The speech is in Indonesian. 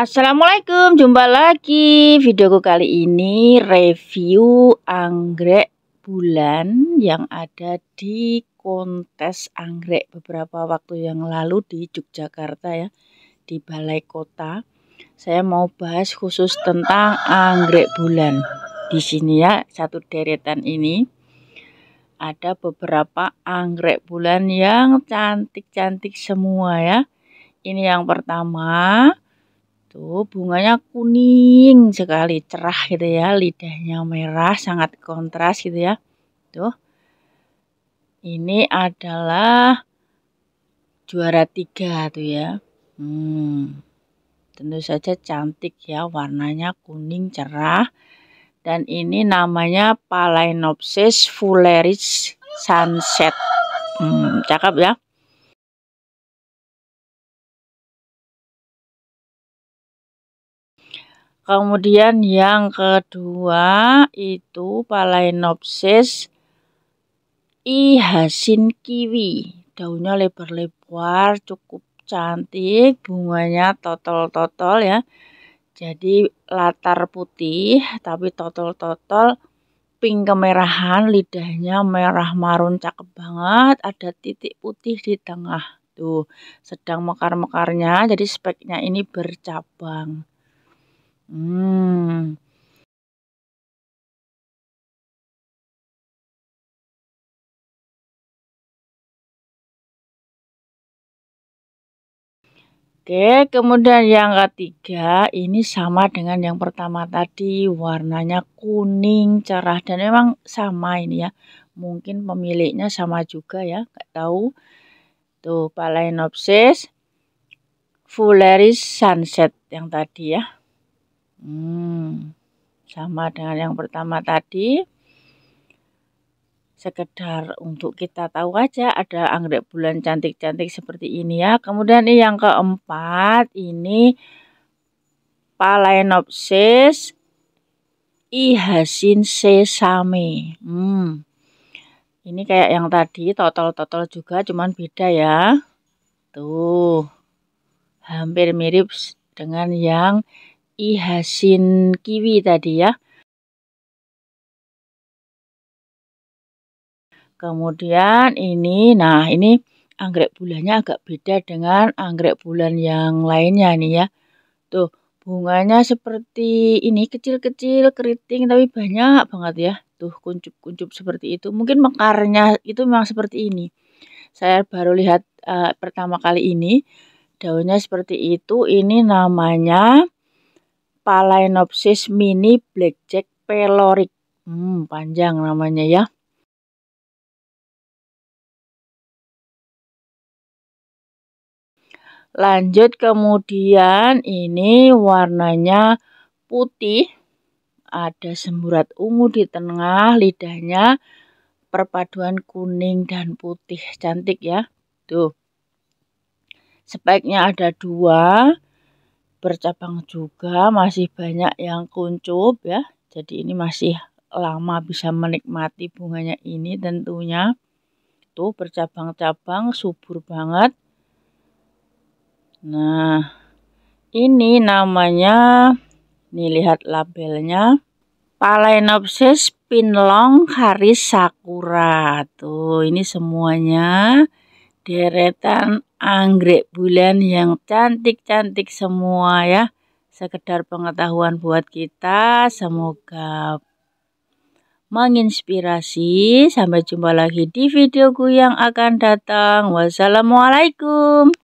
Assalamualaikum, jumpa lagi videoku kali ini review anggrek bulan yang ada di kontes anggrek beberapa waktu yang lalu di Yogyakarta ya di Balai Kota saya mau bahas khusus tentang anggrek bulan di sini ya satu deretan ini ada beberapa anggrek bulan yang cantik-cantik semua ya ini yang pertama Tuh, gitu. bunganya kuning sekali, cerah gitu ya. Lidahnya merah, sangat kontras gitu ya. Tuh. Ini adalah juara tiga tuh ya. Hmm. Tentu saja cantik ya, warnanya kuning cerah. Dan ini namanya Palainopsis fulleris sunset. Hmm, cakep ya. Kemudian yang kedua itu Palaenopsis ihasin kiwi. Daunnya lebar-lebar, cukup cantik, bunganya totol-totol ya. Jadi latar putih tapi totol-totol pink kemerahan, lidahnya merah marun cakep banget, ada titik putih di tengah. Tuh, sedang mekar-mekarnya, jadi speknya ini bercabang. Hmm. Oke, kemudian yang ketiga ini sama dengan yang pertama tadi, warnanya kuning cerah dan memang sama ini ya. Mungkin pemiliknya sama juga ya, nggak tahu. Tuh, Phalaenopsis fuleris sunset yang tadi ya. Hmm, sama dengan yang pertama tadi. Sekedar untuk kita tahu aja ada anggrek bulan cantik-cantik seperti ini ya. Kemudian ini yang keempat ini palenopsis ihasin sesame. Hmm. Ini kayak yang tadi total-total juga cuman beda ya. Tuh. Hampir mirip dengan yang Ihasin kiwi tadi ya. Kemudian ini, nah ini anggrek bulannya agak beda dengan anggrek bulan yang lainnya nih ya. Tuh, bunganya seperti ini kecil-kecil keriting tapi banyak banget ya. Tuh kuncup-kuncup seperti itu. Mungkin mekarnya itu memang seperti ini. Saya baru lihat uh, pertama kali ini daunnya seperti itu. Ini namanya Phalaenopsis mini blackjack peloric. Hmm, panjang namanya ya. Lanjut kemudian ini warnanya putih. Ada semburat ungu di tengah lidahnya. Perpaduan kuning dan putih. Cantik ya. Tuh. Speknya ada dua bercabang juga, masih banyak yang kuncup ya. Jadi ini masih lama bisa menikmati bunganya ini tentunya. Tuh bercabang-cabang, subur banget. Nah, ini namanya Nih lihat labelnya. Phalaenopsis pinlong haris sakura. Tuh, ini semuanya deretan anggrek bulan yang cantik-cantik semua ya. Sekedar pengetahuan buat kita, semoga menginspirasi. Sampai jumpa lagi di videoku yang akan datang. Wassalamualaikum.